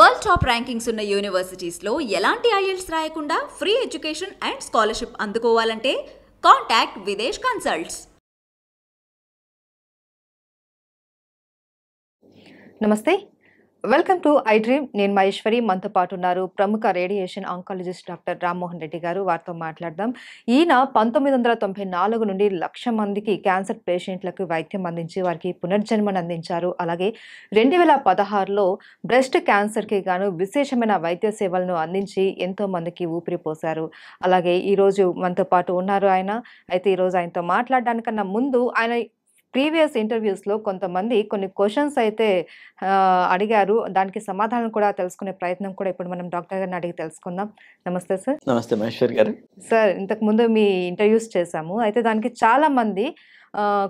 World top rankings ఉన్న యూనివర్సిటీస్లో ఎలాంటి IELTS రాయకుండా ఫ్రీ ఎడ్యుకేషన్ అండ్ స్కాలర్షిప్ అందుకోవాలంటే కాంటాక్ట్ విదేశ్ కన్సల్ట్స్ నమస్తే వెల్కమ్ టు ఐ డ్రీమ్ నేను మహేశ్వరి మనతో పాటు ఉన్నారు ప్రముఖ radiation oncologist doctor Rammohan Reddy garu వారితో మాట్లాడదాం ఈయన పంతొమ్మిది వందల తొంభై నాలుగు నుండి లక్ష మందికి క్యాన్సర్ పేషెంట్లకు వైద్యం అందించి వారికి పునర్జన్మను అందించారు అలాగే రెండు వేల పదహారులో బ్రెస్ట్ క్యాన్సర్కి గాను విశేషమైన వైద్య సేవలను అందించి ఎంతో మందికి ఊపిరిపోశారు అలాగే ఈరోజు మనతో పాటు ఉన్నారు ఆయన అయితే ఈరోజు ఆయనతో మాట్లాడడానికన్నా ముందు ఆయన ప్రీవియస్ ఇంటర్వ్యూస్లో కొంతమంది కొన్ని క్వశ్చన్స్ అయితే అడిగారు దానికి సమాధానం కూడా తెలుసుకునే ప్రయత్నం కూడా ఇప్పుడు మనం డాక్టర్ గారిని అడిగి తెలుసుకుందాం నమస్తే సార్ నమస్తే మహేశ్వర్ గారు సార్ ఇంతకుముందు మీ ఇంటర్వ్యూస్ చేశాము అయితే దానికి చాలా మంది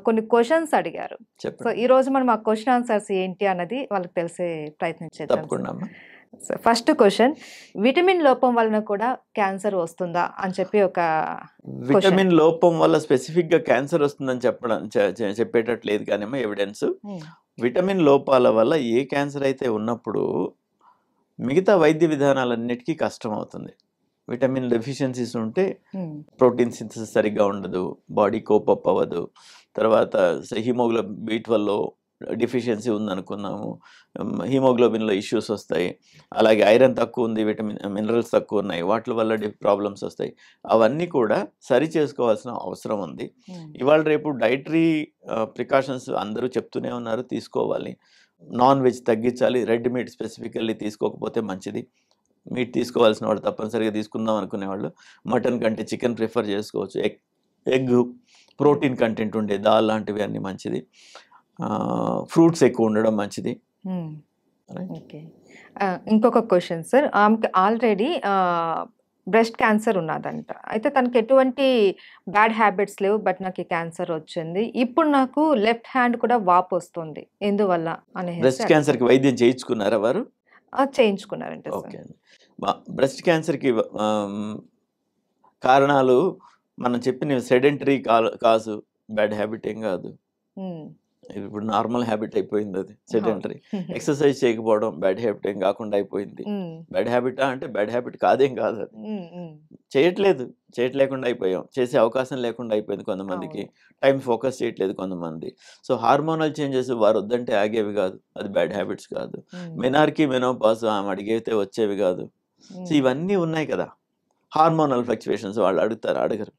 కొన్ని క్వశ్చన్స్ అడిగారు సో ఈ రోజు మనం ఆ క్వశ్చన్ ఆన్సర్స్ ఏంటి అన్నది వాళ్ళకి తెలిసే ప్రయత్నం చేద్దాం ఫస్ట్ క్వశ్చన్ విటమిన్ లోపం వలన కూడా క్యాన్సర్ వస్తుందా అని చెప్పి ఒక విటమిన్ లోపం వల్ల స్పెసిఫిక్ గా క్యాన్సర్ వస్తుందని చెప్పడం చెప్పేటట్టు లేదు కానీ ఎవిడెన్స్ విటమిన్ hmm. లోపాల వల్ల ఏ క్యాన్సర్ అయితే ఉన్నప్పుడు మిగతా వైద్య విధానాలన్నిటికీ కష్టం అవుతుంది విటమిన్ డెఫిషియన్సీస్ ఉంటే ప్రోటీన్ hmm. సింథసిస్ సరిగ్గా ఉండదు బాడీ కోపప్ అవ్వదు తర్వాత హిమోగ్లోబిన్ బీట్ ట్వెల్వ్ డిఫిషియన్సీ ఉందనుకున్నాము హీమోగ్లోబిన్లో ఇష్యూస్ వస్తాయి అలాగే ఐరన్ తక్కువ ఉంది విటమిన్ మినరల్స్ తక్కువ ఉన్నాయి వాటి వల్ల ప్రాబ్లమ్స్ వస్తాయి అవన్నీ కూడా సరి చేసుకోవాల్సిన అవసరం ఉంది ఇవాళ రేపు డైటరీ ప్రికాషన్స్ అందరూ చెప్తూనే ఉన్నారు తీసుకోవాలి నాన్ వెజ్ తగ్గించాలి రెడ్ మీట్ స్పెసిఫికల్లీ తీసుకోకపోతే మంచిది మీట్ తీసుకోవాల్సిన వాళ్ళు తప్పనిసరిగా తీసుకుందాం అనుకునేవాళ్ళు మటన్ కంటే చికెన్ ప్రిఫర్ చేసుకోవచ్చు ఎగ్ ఎగ్ ప్రోటీన్ కంటెంట్ ఉండే దాల్ లాంటివి అన్నీ మంచిది ఫ్రూట్స్ ఎక్కువ ఉండడం మంచిది ఓకే ఇంకొక క్వశ్చన్ సార్ ఆమెకి ఆల్రెడీ బ్రెస్ట్ క్యాన్సర్ ఉన్నదంట అయితే తనకి ఎటువంటి బ్యాడ్ హ్యాబిట్స్ లేవు బట్ నాకు క్యాన్సర్ వచ్చింది ఇప్పుడు నాకు లెఫ్ట్ హ్యాండ్ కూడా వాపు వస్తుంది ఎందువల్ల అనే బ్రెస్ట్ క్యాన్సర్కి వైద్యం చేయించుకున్నారా వారు చేయించుకున్నారంటే ఓకే బ్రెస్ట్ క్యాన్సర్కి కారణాలు మనం చెప్పిన సెడెంటరీ కాజు బ్యాడ్ హ్యాబిట్ ఏం కాదు ఇప్పుడు నార్మల్ హ్యాబిట్ అయిపోయింది అది సెడెంటరీ ఎక్సర్సైజ్ చేయకపోవడం బ్యాడ్ హ్యాబిట్ ఏం కాకుండా అయిపోయింది బ్యాడ్ హ్యాబిటా అంటే బ్యాడ్ హ్యాబిట్ కాదేం కాదు అది చేయట్లేదు చేయట్లేకుండా అయిపోయాం చేసే అవకాశం లేకుండా అయిపోయింది కొంతమందికి టైం ఫోకస్ చేయట్లేదు కొంతమంది సో హార్మోనల్ చేంజెస్ వారు వద్దంటే ఆగేవి కాదు అది బ్యాడ్ హ్యాబిట్స్ కాదు మెనార్కి మెనోపాస్ ఆమె అడిగితే వచ్చేవి కాదు సో ఇవన్నీ ఉన్నాయి కదా హార్మోనల్ ఫ్లక్చువేషన్స్ వాళ్ళు అడుగుతారు అడగరు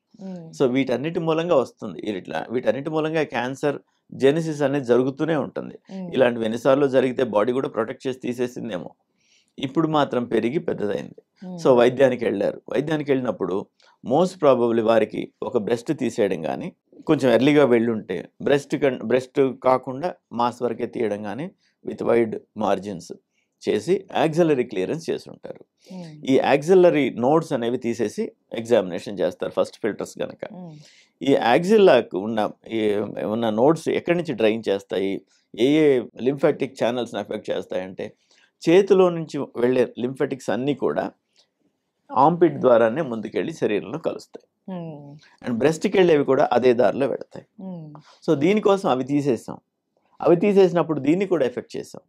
సో వీటన్నిటి మూలంగా వస్తుంది ఇట్లా వీటన్నిటి మూలంగా క్యాన్సర్ జెనిసిస్ అనేది జరుగుతూనే ఉంటుంది ఇలాంటివి ఎన్నిసార్లు జరిగితే బాడీ కూడా ప్రొటెక్ట్ చేసి తీసేసిందేమో ఇప్పుడు మాత్రం పెరిగి పెద్దదైంది సో వైద్యానికి వెళ్ళారు వైద్యానికి వెళ్ళినప్పుడు మోస్ట్ ప్రాబబ్లీ వారికి ఒక బ్రెస్ట్ తీసేయడం కానీ కొంచెం ఎర్లీగా వెళ్ళుంటే బ్రెస్ట్ బ్రెస్ట్ కాకుండా మాస్ వరకే తీయడం కానీ విత్ వైడ్ మార్జిన్స్ చేసి యాక్సలరీ క్లియరెన్స్ చేసి ఉంటారు ఈ యాక్సిలరీ నోట్స్ అనేవి తీసేసి ఎగ్జామినేషన్ చేస్తారు ఫస్ట్ ఫిల్టర్స్ కనుక ఈ యాక్సిల్లాకు ఉన్న ఉన్న నోట్స్ ఎక్కడి నుంచి డ్రైన్ చేస్తాయి ఏ ఏ లింఫాటిక్ ఛానల్స్ని ఎఫెక్ట్ చేస్తాయంటే చేతిలో నుంచి వెళ్ళే లింఫాటిక్స్ అన్నీ కూడా ఆంపిట్ ద్వారానే ముందుకెళ్ళి శరీరంలో కలుస్తాయి అండ్ బ్రెస్ట్కి వెళ్ళేవి కూడా అదే దారిలో పెడతాయి సో దీనికోసం అవి తీసేసాం అవి తీసేసినప్పుడు దీన్ని కూడా ఎఫెక్ట్ చేసాం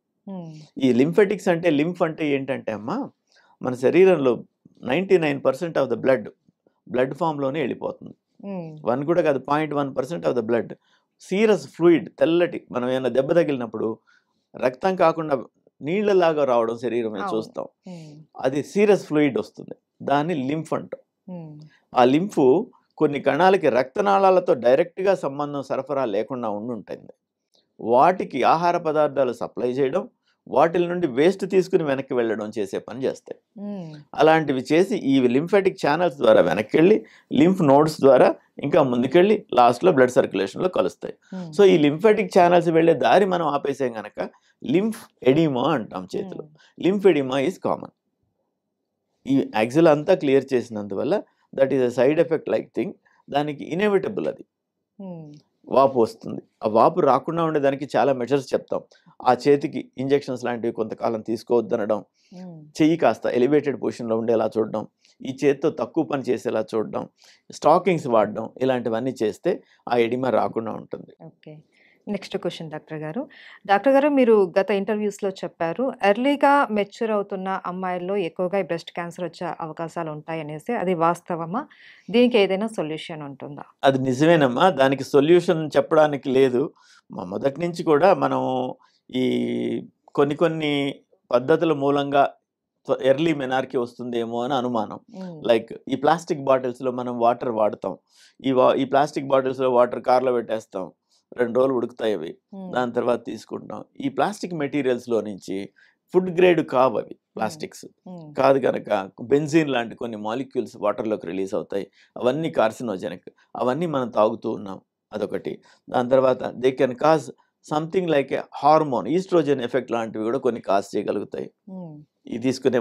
ఈ లింఫెటిక్స్ అంటే లింఫ్ అంటే ఏంటంటే అమ్మా మన శరీరంలో ninety nine percent of the blood blood ఫామ్లోనే వెళ్ళిపోతుంది వన్ కూడా కాదు point one percent of the blood serous fluid తెల్లటి మనం ఏమైనా దెబ్బ తగిలినప్పుడు రక్తం కాకుండా నీళ్లలాగా రావడం శరీరం చూస్తాం అది సీరస్ ఫ్లూయిడ్ వస్తుంది దాన్ని లింఫ్ అంటాం ఆ లింఫ్ కొన్ని కణాలకి రక్తనాళాలతో డైరెక్ట్గా సంబంధం సరఫరా లేకుండా ఉండుంటుంది వాటికి ఆహార పదార్థాలు సప్లై చేయడం వాటిల నుండి వేస్ట్ తీసుకుని వెనక్కి వెళ్ళడం చేసే పని చేస్తాయి అలాంటివి చేసి ఈ లింఫాటిక్ ఛానల్స్ ద్వారా వెనక్కి వెళ్ళి లింఫ్ నోడ్స్ ద్వారా ఇంకా ముందుకెళ్ళి లాస్ట్లో బ్లడ్ సర్క్యులేషన్లో కలుస్తాయి సో ఈ లింఫాటిక్ ఛానల్స్ వెళ్ళే దారి మనం ఆపేసాం కనుక లింఫ్ ఎడిమా అంటాం చేతిలో లింఫ్ ఎడిమా ఈజ్ కామన్ ఈ యాక్సిల్ అంతా క్లియర్ చేసినందువల్ల that is a side effect like thing దానికి ఇన్ఎవిటబుల్ అది వాపు వస్తుంది ఆ వాపు రాకుండా ఉండేదానికి చాలా మెజర్స్ చెప్తాం ఆ చేతికి ఇంజెక్షన్స్ లాంటివి కొంతకాలం తీసుకోవద్దనడం చెయ్యి కాస్త ఎలివేటెడ్ పొజిషన్లో ఉండేలా చూడడం ఈ చేతితో తక్కువ పని చేసేలా చూడడం స్టాకింగ్స్ వాడడం ఇలాంటివన్నీ చేస్తే ఆ ఎడిమ రాకుండా ఉంటుంది ఓకే నెక్స్ట్ క్వశ్చన్ డాక్టర్ గారు డాక్టర్ గారు మీరు గత ఇంటర్వ్యూస్లో చెప్పారు ఎర్లీగా మెచ్యూర్ అవుతున్న అమ్మాయిల్లో ఎక్కువగా ఈ బ్రెస్ట్ క్యాన్సర్ వచ్చే అవకాశాలు ఉంటాయనేసి అది వాస్తవమా దీనికి ఏదైనా సొల్యూషన్ ఉంటుందా అది నిజమేనమ్మా దానికి సొల్యూషన్ చెప్పడానికి లేదు మొదటి నుంచి కూడా మనం ఈ కొన్ని కొన్ని పద్ధతుల మూలంగా ఎర్లీ మెనార్కి వస్తుందేమో అని అనుమానం లైక్ ఈ ప్లాస్టిక్ బాటిల్స్లో మనం వాటర్ వాడతాం ఈ వా ఈ ప్లాస్టిక్ బాటిల్స్లో వాటర్ కార్లో పెట్టేస్తాం రెండు రోజులు ఉడుకుతాయి అవి దాని తర్వాత తీసుకుంటాం ఈ ప్లాస్టిక్ మెటీరియల్స్లో నుంచి ఫుడ్ గ్రేడ్ కావు అవి ప్లాస్టిక్స్ కాదు కనుక బెంజిన్ లాంటి కొన్ని మాలిక్యూల్స్ వాటర్లోకి రిలీజ్ అవుతాయి అవన్నీ కార్సినోజెనిక్ అవన్నీ మనం తాగుతూ ఉన్నాం అదొకటి దాని తర్వాత they can cause something like a hormone oestrogen effect లాంటివి కూడా కొన్ని కాజ్ చేయగలుగుతాయి ఇది తీసుకునే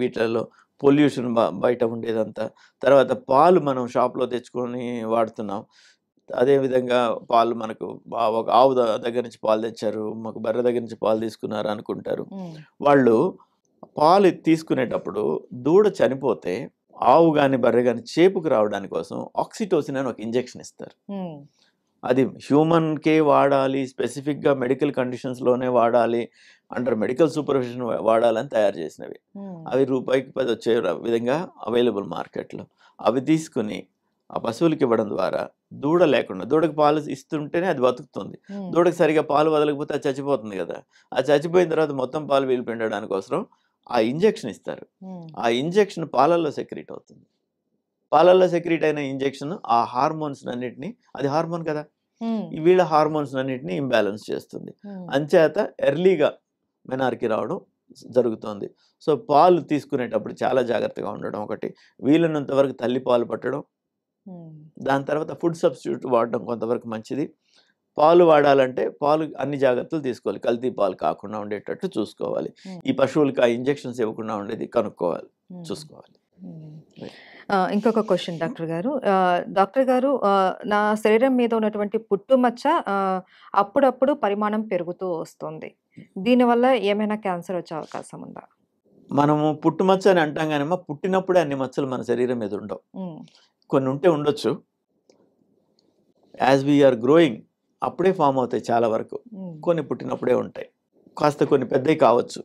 వీటిలలో పొల్యూషన్ బయట ఉండేదంతా తర్వాత పాలు మనం షాప్లో తెచ్చుకొని వాడుతున్నాం అదేవిధంగా పాలు మనకు ఒక ఆవు దగ్గర నుంచి పాలు తెచ్చారు మాకు బర్రె దగ్గర నుంచి పాలు తీసుకున్నారు అనుకుంటారు వాళ్ళు పాలు తీసుకునేటప్పుడు దూడ చనిపోతే ఆవు కానీ బర్రె కానీ చేపుకు రావడానికి కోసం ఆక్సిటోసిన్ అని ఒక ఇంజెక్షన్ ఇస్తారు అది హ్యూమన్కే వాడాలి స్పెసిఫిక్గా మెడికల్ కండిషన్స్లోనే వాడాలి అండర్ మెడికల్ సూపర్విజన్ వాడాలని తయారు చేసినవి అవి రూపాయికి పది వచ్చే విధంగా అవైలబుల్ మార్కెట్లో అవి తీసుకుని ఆ పశువులకి ఇవ్వడం ద్వారా దూడ లేకుండా దూడకి పాలు ఇస్తుంటేనే అది బతుకుతుంది దూడకి సరిగా పాలు వదలకపోతే అది చచ్చిపోతుంది కదా ఆ చచ్చిపోయిన తర్వాత మొత్తం పాలు వీలు పిండడానికి అవసరం ఆ ఇంజెక్షన్ ఇస్తారు ఆ ఇంజెక్షన్ పాలల్లో సెక్రిట్ అవుతుంది పాలల్లో సెక్రిట్ అయిన ఇంజెక్షన్ ఆ హార్మోన్స్ అన్నిటినీ అది హార్మోన్ కదా వీళ్ళ హార్మోన్స్ అన్నిటిని ఇంబ్యాలెన్స్ చేస్తుంది అంచేత ఎర్లీగా మెనార్కి రావడం జరుగుతోంది సో పాలు తీసుకునేటప్పుడు చాలా జాగ్రత్తగా ఉండడం ఒకటి వీలైనంత వరకు తల్లి పాలు పట్టడం దాని తర్వాత ఫుడ్ సబ్స్టిట్యూట్ వాడడం కొంతవరకు మంచిది పాలు వాడాలంటే పాలు అన్ని జాగ్రత్తలు తీసుకోవాలి కల్తీ పాలు కాకుండా ఉండేటట్టు చూసుకోవాలి ఈ పశువులకు ఆ ఇంజెక్షన్స్ ఇవ్వకుండా ఉండేది కనుక్కోవాలి చూసుకోవాలి ఇంకొక క్వశ్చన్ డాక్టర్ గారు డాక్టర్ గారు నా శరీరం మీద ఉన్నటువంటి పుట్టుమచ్చ అప్పుడప్పుడు పరిమాణం పెరుగుతూ వస్తుంది దీనివల్ల ఏమైనా క్యాన్సర్ వచ్చే అవకాశం ఉందా మనము పుట్టుమచ్చ అని అంటాం కానీ పుట్టినప్పుడే అన్ని మచ్చలు మన శరీరం మీద ఉండవు కొన్ని ఉంటే ఉండొచ్చు యాజ్ వీఆర్ గ్రోయింగ్ అప్పుడే ఫామ్ అవుతాయి చాలా వరకు hmm. కొన్ని పుట్టినప్పుడే ఉంటాయి కాస్త కొన్ని పెద్దవి కావచ్చు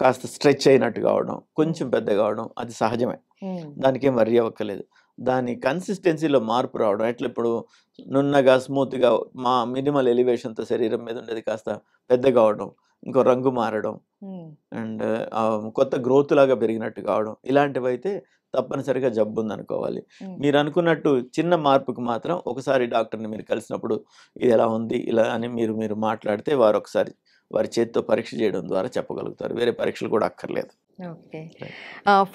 కాస్త స్ట్రెచ్ అయినట్టు కావడం కొంచెం పెద్ద కావడం అది సహజమే hmm. దానికేం వర్రీ అవ్వక్కలేదు దాని కన్సిస్టెన్సీలో మార్పు రావడం ఎట్లా ఇప్పుడు నున్నగా స్మూత్గా మా మినిమల్ ఎలివేషన్తో శరీరం మీద ఉండేది కాస్త పెద్ద కావడం ఇంకో రంగు మారడం hmm. అండ్ కొత్త గ్రోత్ లాగా పెరిగినట్టు కావడం ఇలాంటివి అయితే తప్పనిసరిగా జబ్బు ఉందనుకోవాలి మీరు అనుకున్నట్టు చిన్న మార్పుకు మాత్రం ఒకసారి డాక్టర్ని మీరు కలిసినప్పుడు ఇది ఎలా ఉంది ఇలా అని మీరు మీరు మాట్లాడితే వారు ఒకసారి వారి చేతితో పరీక్ష చేయడం ద్వారా చెప్పగలుగుతారు వేరే పరీక్షలు కూడా అక్కర్లేదు ఓకే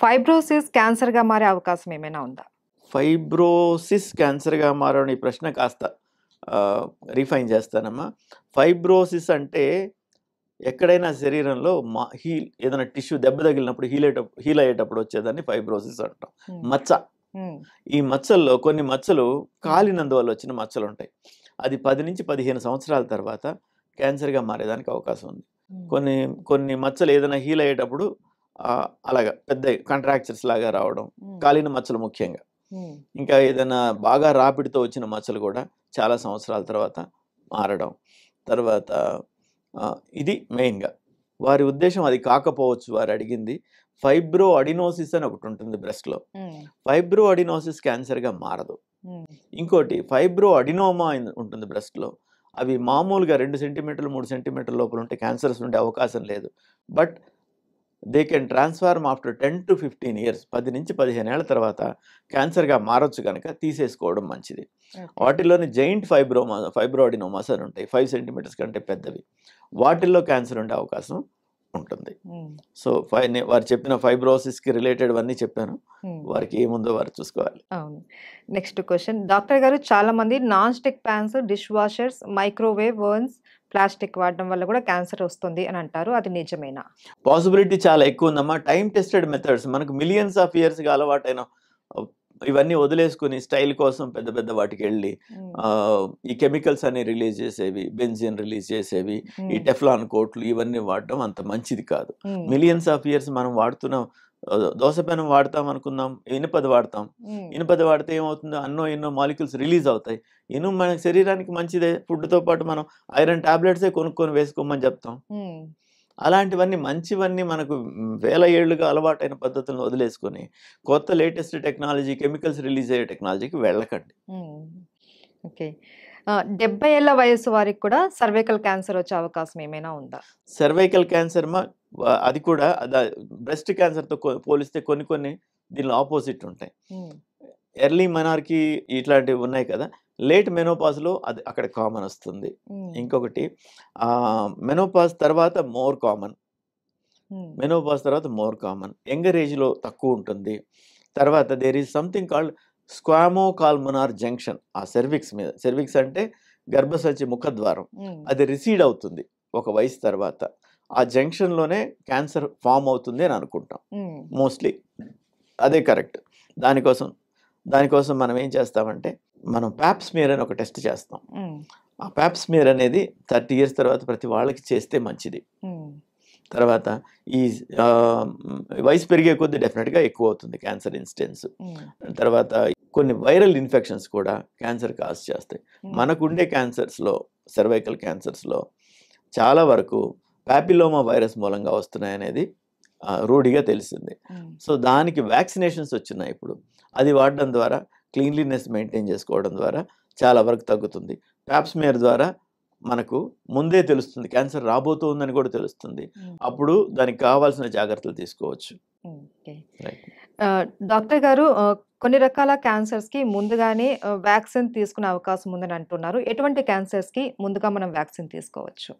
ఫైబ్రోసిస్ క్యాన్సర్గా మారే అవకాశం ఏమైనా ఉందా ఫైబ్రోసిస్ క్యాన్సర్గా మారని ప్రశ్న కాస్త రిఫైన్ చేస్తానమ్మా ఫైబ్రోసిస్ అంటే ఎక్కడైనా శరీరంలో మా హీల్ ఏదైనా టిష్యూ దెబ్బ తగిలినప్పుడు హీల్ అయ్యేటప్పుడు హీల్ అయ్యేటప్పుడు వచ్చేదాన్ని ఫైబ్రోసిస్ అంటాం మచ్చ ఈ మచ్చల్లో కొన్ని మచ్చలు కాలినందువల్ల వచ్చిన మచ్చలు ఉంటాయి అది పది నుంచి పదిహేను సంవత్సరాల తర్వాత క్యాన్సర్గా మారేదానికి అవకాశం ఉంది కొన్ని కొన్ని మచ్చలు ఏదైనా హీల్ అయ్యేటప్పుడు అలాగా పెద్ద కాంట్రాక్చర్స్ లాగా రావడం కాలిన మచ్చలు ముఖ్యంగా ఇంకా ఏదైనా బాగా రాపిడితో వచ్చిన మచ్చలు కూడా చాలా సంవత్సరాల తర్వాత మారడం తర్వాత ఇది మెయిన్గా వారి ఉద్దేశం అది కాకపోవచ్చు వారు అడిగింది ఫైబ్రో అడినోసిస్ అని ఒకటి ఉంటుంది బ్రెస్ట్లో ఫైబ్రో అడినోసిస్ క్యాన్సర్గా మారదు ఇంకోటి ఫైబ్రో అడినోమా ఉంటుంది బ్రెస్ట్లో అవి మామూలుగా రెండు సెంటీమీటర్లు మూడు సెంటీమీటర్ల లోపల ఉంటే క్యాన్సర్స్ ఉండే అవకాశం లేదు but they can transform after ten to fifteen years పది నుంచి పదిహేను ఏళ్ళ తర్వాత క్యాన్సర్గా మారొచ్చు కనుక తీసేసుకోవడం మంచిది వాటిల్లోని జైంట్ ఫైబ్రో ఫైబ్రోడినోమాస్ అని ఉంటాయి ఫైవ్ సెంటీమీటర్స్ కంటే పెద్దవి వాటిల్లో క్యాన్సర్ ఉండే అవకాశం ఉంటుంది సో ఫై వారు చెప్పిన ఫైబ్రోసిస్ కి రిలేటెడ్ అన్నీ చెప్పాను వారికి ఏముందో వారు చూసుకోవాలి అవును నెక్స్ట్ క్వశ్చన్ డాక్టర్ గారు చాలా మంది non stick pans dishwashers microwave ovens plastic వాడడం వల్ల కూడా క్యాన్సర్ వస్తుంది అని అంటారు అది నిజమేనా పాసిబిలిటీ చాలా ఎక్కువ ఉందమ్మా టైం టెస్టెడ్ మెథడ్స్ మనకు మిలియన్స్ ఆఫ్ ఇయర్స్గా అలవాటైన ఇవన్నీ వదిలేసుకుని స్టైల్ కోసం పెద్ద పెద్ద వాటికి వెళ్ళి ఈ కెమికల్స్ అన్ని రిలీజ్ చేసేవి బెంజిన్ రిలీజ్ చేసేవి ఈ టెఫ్లాన్ కోట్లు ఇవన్నీ వాడటం అంత మంచిది కాదు మిలియన్స్ ఆఫ్ ఇయర్స్ మనం వాడుతున్నాం దోశ పెనం వాడతాం అనుకుందాం ఇనుపది వాడతాం ఇనుపది వాడితే ఏమవుతుందో అన్నో ఎన్నో మాలిక్యూల్స్ రిలీజ్ అవుతాయి ఇనుము మన శరీరానికి మంచిదే ఫుడ్తో పాటు మనం ఐరన్ టాబ్లెట్సే కొనుక్కొని వేసుకోమని చెప్తాం అలాంటివన్నీ మంచివన్నీ మనకు వేల ఏళ్ళుగా అలవాటైన పద్ధతులను వదిలేసుకొని కొత్త లేటెస్ట్ టెక్నాలజీ కెమికల్స్ రిలీజ్ అయ్యే టెక్నాలజీకి వెళ్ళకండి ఓకే డెబ్బై ఏళ్ళ వయసు వారికి కూడా సర్వైకల్ క్యాన్సర్ వచ్చే అవకాశం ఏమైనా ఉందా సర్వైకల్ క్యాన్సర్ అది కూడా బ్రెస్ట్ క్యాన్సర్తో పోలిస్తే కొన్ని కొన్ని దీనిలో ఆపోజిట్ ఉంటాయి ఎర్లీ మనార్కి ఇట్లాంటివి ఉన్నాయి కదా లేట్ మెనోపాస్లో అది అక్కడ కామన్ వస్తుంది ఇంకొకటి మెనోపాస్ తర్వాత మోర్ కామన్ మెనోపాస్ తర్వాత మోర్ కామన్ యంగర్ ఏజ్లో తక్కువ ఉంటుంది తర్వాత there is something called squamo columnar junction ఆ సెర్విక్స్ మీద సెర్విక్స్ అంటే గర్భసచి ముఖద్వారం అది రిసీడ్ అవుతుంది ఒక వయసు తర్వాత ఆ జంక్షన్లోనే క్యాన్సర్ ఫామ్ అవుతుంది అని అనుకుంటాం మోస్ట్లీ అదే కరెక్ట్ దానికోసం దానికోసం మనం ఏం చేస్తామంటే మనం మీర్ అని ఒక టెస్ట్ చేస్తాం ఆ మీర్ అనేది థర్టీ ఇయర్స్ తర్వాత ప్రతి వాళ్ళకి చేస్తే మంచిది తర్వాత ఈ వయసు పెరిగే కొద్దీ డెఫినెట్గా ఎక్కువ అవుతుంది క్యాన్సర్ ఇన్సిడెన్స్ తర్వాత కొన్ని వైరల్ ఇన్ఫెక్షన్స్ కూడా క్యాన్సర్ కాజ్ చేస్తాయి మనకుండే క్యాన్సర్స్లో సర్వైకల్ క్యాన్సర్స్లో చాలా వరకు ప్యాపిలోమా వైరస్ మూలంగా వస్తున్నాయనేది రూఢిగా తెలిసింది సో దానికి వ్యాక్సినేషన్స్ వచ్చినాయి ఇప్పుడు అది వాడడం ద్వారా క్లీన్లీనెస్ మెయింటైన్ చేసుకోవడం ద్వారా చాలా వరకు తగ్గుతుంది ప్యాప్స్మేర్ ద్వారా మనకు ముందే తెలుస్తుంది క్యాన్సర్ రాబోతుందని కూడా తెలుస్తుంది అప్పుడు దానికి కావాల్సిన జాగ్రత్తలు తీసుకోవచ్చు డాక్టర్ గారు కొన్ని రకాల క్యాన్సర్స్కి ముందుగానే వ్యాక్సిన్ తీసుకునే అవకాశం ఉందని అంటున్నారు ఎటువంటి క్యాన్సర్స్కి ముందుగా మనం వ్యాక్సిన్ తీసుకోవచ్చు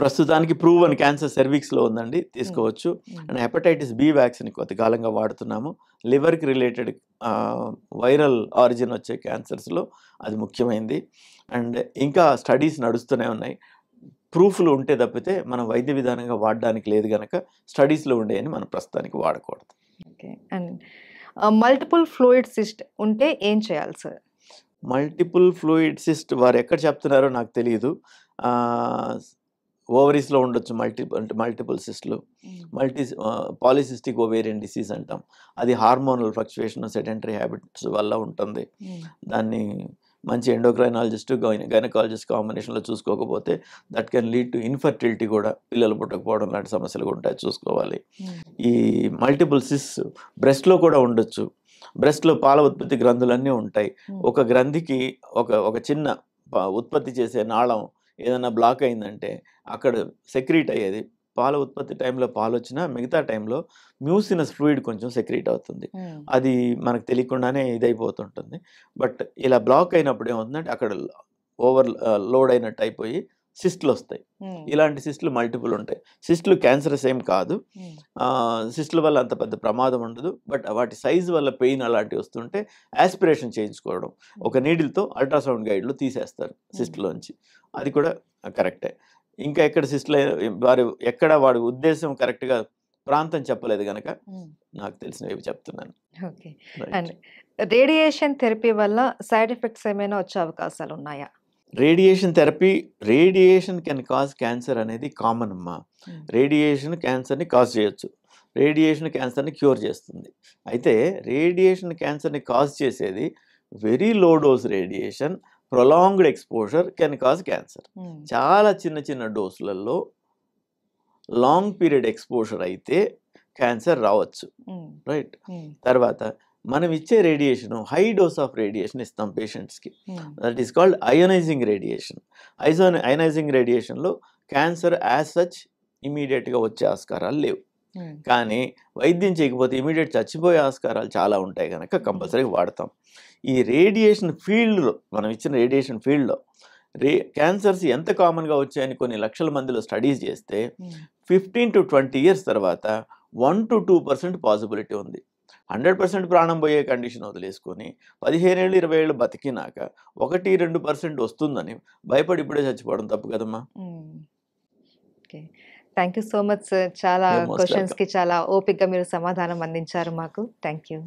ప్రస్తుతానికి ప్రూవ్ అని క్యాన్సర్ సెర్విక్స్లో ఉందండి తీసుకోవచ్చు అండ్ హెపటైటిస్ బి వ్యాక్సిన్ కొద్దికాలంగా వాడుతున్నాము లివర్కి రిలేటెడ్ వైరల్ ఆరిజిన్ వచ్చే క్యాన్సర్స్లో అది ముఖ్యమైనది అండ్ ఇంకా స్టడీస్ నడుస్తూనే ఉన్నాయి ప్రూఫ్లు ఉంటే తప్పితే మనం వైద్య విధానంగా వాడడానికి లేదు కనుక స్టడీస్లో ఉండేయని మనం ప్రస్తుతానికి వాడకూడదు okay and multiple fluid cyst ఉంటే ఏం చేయాలి సార్ మల్టిపుల్ ఫ్లూయిడ్ సిస్ట్ వారు ఎక్కడ చెప్తున్నారో నాకు తెలియదు ఓవరీస్లో ఉండొచ్చు మల్టీ అంటే మల్టిపుల్ సిస్ట్లు మల్టీ పాలిసిస్టిక్ ఓవేరియన్ డిసీజ్ అంటాం అది హార్మోనల్ ఫ్లక్చువేషన్ సెడెంటరీ హ్యాబిట్స్ వల్ల ఉంటుంది దాన్ని మంచి ఎండోక్రైనాలజిస్ట్ గైనకాలజిస్ట్ కాంబినేషన్లో చూసుకోకపోతే that can lead to infertility కూడా పిల్లలు పుట్టకపోవడం లాంటి సమస్యలు ఉంటాయి చూసుకోవాలి ఈ మల్టిపుల్ సిస్ బ్రెస్ట్లో కూడా ఉండొచ్చు బ్రెస్ట్లో పాల ఉత్పత్తి గ్రంథులన్నీ ఉంటాయి ఒక గ్రంథికి ఒక ఒక చిన్న ఉత్పత్తి చేసే నాళం ఏదైనా బ్లాక్ అయిందంటే అక్కడ సెక్రీట్ అయ్యేది పాల ఉత్పత్తి టైంలో పాలు వచ్చినా మిగతా టైంలో మ్యూసినస్ ఫ్లూయిడ్ కొంచెం సెక్రీట్ అవుతుంది అది మనకు తెలియకుండానే ఇదైపోతుంటుంది బట్ ఇలా బ్లాక్ అయినప్పుడు ఏమవుతుందంటే అక్కడ ఓవర్ లోడ్ అయినట్టు అయిపోయి సిస్ట్లు వస్తాయి ఇలాంటి సిస్ట్లు మల్టిపుల్ ఉంటాయి సిస్ట్లు క్యాన్సరస్ ఏం కాదు సిస్ట్ల వల్ల అంత పెద్ద ప్రమాదం ఉండదు బట్ వాటి సైజు వల్ల పెయిన్ అలాంటివి వస్తుంటే యాస్పిరేషన్ చేయించుకోవడం ఒక నీడిల్తో అల్ట్రాసౌండ్ గైడ్లు తీసేస్తారు సిస్ట్లోంచి అది కూడా కరెక్టే ఇంకా ఎక్కడ సిస్ట్లు వారి ఎక్కడ వాడి ఉద్దేశం కరెక్ట్గా ప్రాంతం చెప్పలేదు కనుక నాకు తెలిసినవి చెప్తున్నాను రేడియేషన్ థెరపీ వల్ల సైడ్ ఎఫెక్ట్స్ ఏమైనా వచ్చే అవకాశాలు ఉన్నాయా radiation therapy radiation can cause cancer అనేది కామన్ అమ్మ రేడియేషన్ క్యాన్సర్ని కాజ్ చేయొచ్చు రేడియేషన్ క్యాన్సర్ని క్యూర్ చేస్తుంది అయితే రేడియేషన్ క్యాన్సర్ని కాజ్ చేసేది very low dose radiation prolonged exposure can cause cancer చాలా చిన్న చిన్న డోసులలో లాంగ్ పీరియడ్ ఎక్స్పోజర్ అయితే క్యాన్సర్ రావచ్చు రైట్ తర్వాత మనం ఇచ్చే radiation high dose of radiation ఇస్తాం పేషెంట్స్కి that is called ionising radiation ఐజోన్ ionising రేడియేషన్లో క్యాన్సర్ యాజ్ సచ్ ఇమీడియట్గా వచ్చే ఆస్కారాలు లేవు కానీ వైద్యం చేయకపోతే ఇమీడియట్ చచ్చిపోయే ఆస్కారాలు చాలా ఉంటాయి కనుక కంపల్సరీ వాడతాం ఈ రేడియేషన్ ఫీల్డ్లో మనం ఇచ్చిన రేడియేషన్ ఫీల్డ్లో రే క్యాన్సర్స్ ఎంత కామన్గా వచ్చాయని కొన్ని లక్షల మందిలో స్టడీస్ చేస్తే ఫిఫ్టీన్ టు ట్వంటీ ఇయర్స్ తర్వాత one to two percent possibility ఉంది హండ్రెడ్ పర్సెంట్ ప్రాణం పోయే కండిషన్ వదిలేసుకొని పదిహేను ఏళ్ళు ఇరవై ఏళ్ళు బతికినాక ఒకటి రెండు పర్సెంట్ వస్తుందని భయపడి ఇప్పుడే చచ్చిపోవడం తప్పు కదమ్మా thank you so much sir చాలా క్వశ్చన్స్కి చాలా ఓపిక్గా మీరు సమాధానం అందించారు మాకు థ్యాంక్ యూ